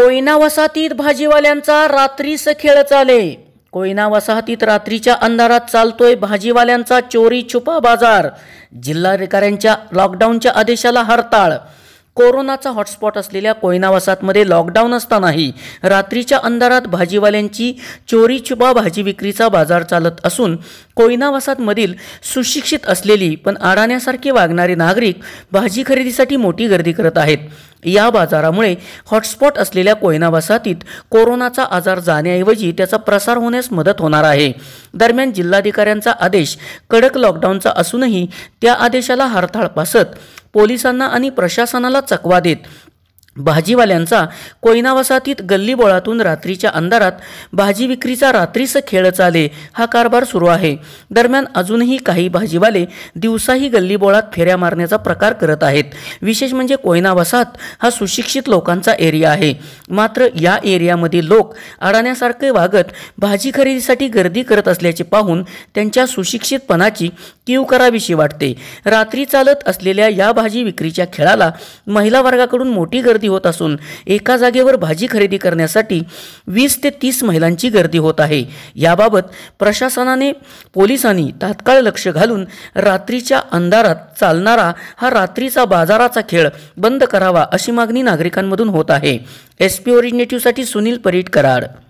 कोयना वसाहतीत भाजीवाल्यांचा रात्रीस खेळ चाले कोयना वसाहतीत रात्रीच्या अंधारात चालतोय भाजीवाल्यांचा चोरी छुपा बाजार जिल्हाधिकाऱ्यांच्या लॉकडाऊनच्या आदेशाला हरताळ कोरोनाचा हॉटस्पॉट असलेल्या कोयना वसाहतमध्ये लॉकडाऊन असतानाही रात्रीच्या अंधारात भाजीवाल्यांची चोरी छुपा भाजी विक्रीचा बाजार चालत असून कोयना सुशिक्षित असलेली पण आडाण्यासारखे वागणारे नागरिक भाजी खरेदीसाठी मोठी गर्दी करत आहेत या बाजारामुळे हॉटस्पॉट असलेल्या कोयना कोरोनाचा आजार जाण्याऐवजी त्याचा प्रसार होण्यास मदत होणार आहे दरम्यान जिल्हाधिकाऱ्यांचा आदेश कडक लॉकडाऊनचा असूनही त्या आदेशाला हरथाळ पासत पोलिसांना आणि प्रशासनाला चकवा देत भाजीवाल्यांचा कोयना वसाहतीत गल्लीबोळातून रात्रीच्या अंधारात भाजी विक्रीचा रात्रीच खेळ चाले हा कारभार सुरू आहे दरम्यान अजूनही काही भाजीवाले दिवसाही गल्लीबोळात फेऱ्या मारण्याचा प्रकार करत आहेत विशेष म्हणजे कोयना वसाहत हा सुशिक्षित लोकांचा एरिया आहे मात्र या एरियामध्ये लोक अडाण्यासारखे वागत भाजी खरेदीसाठी गर्दी करत असल्याचे पाहून त्यांच्या सुशिक्षितपणाची कीव करावीशी वाटते रात्री चालत असलेल्या या भाजी विक्रीच्या खेळाला महिला वर्गाकडून मोठी गर्दी होत असून एका जागेवर भाजी खरेदी करण्यासाठी वीस ते तीस महिलांची गर्दी होत आहे याबाबत प्रशासनाने पोलिसांनी तात्काळ लक्ष घालून रात्रीच्या अंधारात चालणारा हा रात्रीचा बाजाराचा खेळ बंद करावा अशी मागणी नागरिकांमधून होत आहे एस पी ओरिजिनेटिव्हसाठी सुनील परीट कराड